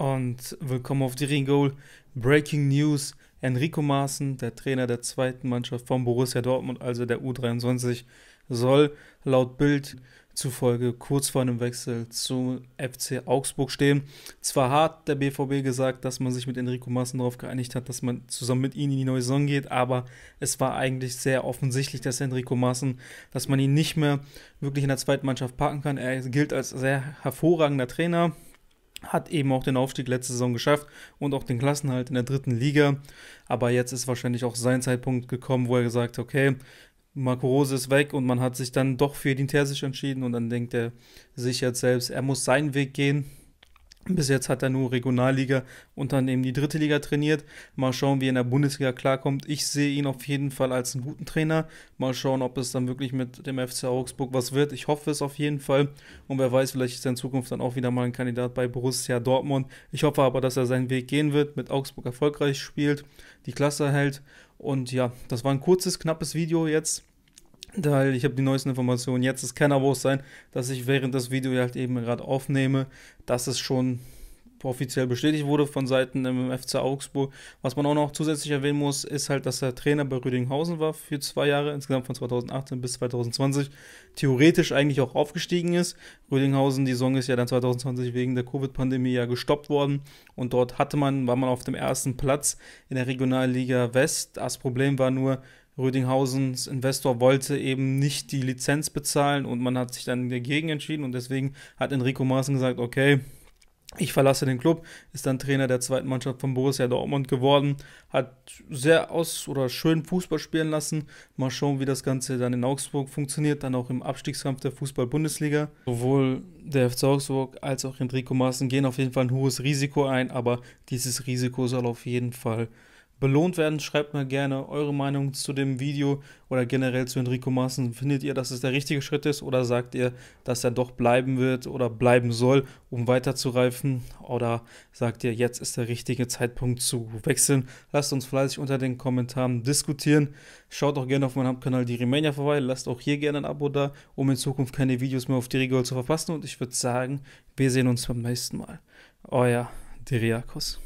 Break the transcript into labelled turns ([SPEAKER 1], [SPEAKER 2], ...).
[SPEAKER 1] Und willkommen auf die Ringgoal. Breaking News: Enrico Maaßen, der Trainer der zweiten Mannschaft von Borussia Dortmund, also der U23, soll laut Bild zufolge kurz vor einem Wechsel zu FC Augsburg stehen. Zwar hat der BVB gesagt, dass man sich mit Enrico Maaßen darauf geeinigt hat, dass man zusammen mit ihm in die neue Saison geht, aber es war eigentlich sehr offensichtlich, dass Enrico Maaßen, dass man ihn nicht mehr wirklich in der zweiten Mannschaft packen kann. Er gilt als sehr hervorragender Trainer, hat eben auch den Aufstieg letzte Saison geschafft und auch den Klassenhalt in der dritten Liga. Aber jetzt ist wahrscheinlich auch sein Zeitpunkt gekommen, wo er gesagt hat, okay, Marco Rose ist weg und man hat sich dann doch für den Tersich entschieden und dann denkt er sich jetzt selbst, er muss seinen Weg gehen bis jetzt hat er nur Regionalliga und dann eben die dritte Liga trainiert. Mal schauen, wie er in der Bundesliga klarkommt. Ich sehe ihn auf jeden Fall als einen guten Trainer. Mal schauen, ob es dann wirklich mit dem FC Augsburg was wird. Ich hoffe es auf jeden Fall. Und wer weiß, vielleicht ist er in Zukunft dann auch wieder mal ein Kandidat bei Borussia Dortmund. Ich hoffe aber, dass er seinen Weg gehen wird, mit Augsburg erfolgreich spielt, die Klasse hält. Und ja, das war ein kurzes, knappes Video jetzt weil ich habe die neuesten Informationen. Jetzt es kann aber auch sein, dass ich während das Video halt eben gerade aufnehme, dass es schon offiziell bestätigt wurde von Seiten im FC Augsburg. Was man auch noch zusätzlich erwähnen muss, ist halt, dass der Trainer bei Rüdinghausen war für zwei Jahre, insgesamt von 2018 bis 2020, theoretisch eigentlich auch aufgestiegen ist. Rüdinghausen, die Saison ist ja dann 2020 wegen der Covid-Pandemie ja gestoppt worden und dort hatte man, war man auf dem ersten Platz in der Regionalliga West. Das Problem war nur, Rödinghausens Investor wollte eben nicht die Lizenz bezahlen und man hat sich dann dagegen entschieden und deswegen hat Enrico Maaßen gesagt, okay, ich verlasse den Club, ist dann Trainer der zweiten Mannschaft von Borussia Dortmund geworden, hat sehr aus oder schön Fußball spielen lassen. Mal schauen, wie das Ganze dann in Augsburg funktioniert, dann auch im Abstiegskampf der Fußball-Bundesliga. Sowohl der FC Augsburg als auch Enrico Maaßen gehen auf jeden Fall ein hohes Risiko ein, aber dieses Risiko soll auf jeden Fall belohnt werden. Schreibt mir gerne eure Meinung zu dem Video oder generell zu Enrico Maaßen. Findet ihr, dass es der richtige Schritt ist oder sagt ihr, dass er doch bleiben wird oder bleiben soll, um weiterzureifen? Oder sagt ihr, jetzt ist der richtige Zeitpunkt zu wechseln? Lasst uns fleißig unter den Kommentaren diskutieren. Schaut auch gerne auf meinem Hauptkanal die Romania vorbei. Lasst auch hier gerne ein Abo da, um in Zukunft keine Videos mehr auf die Regel zu verpassen. Und ich würde sagen, wir sehen uns beim nächsten Mal. Euer Diriakos.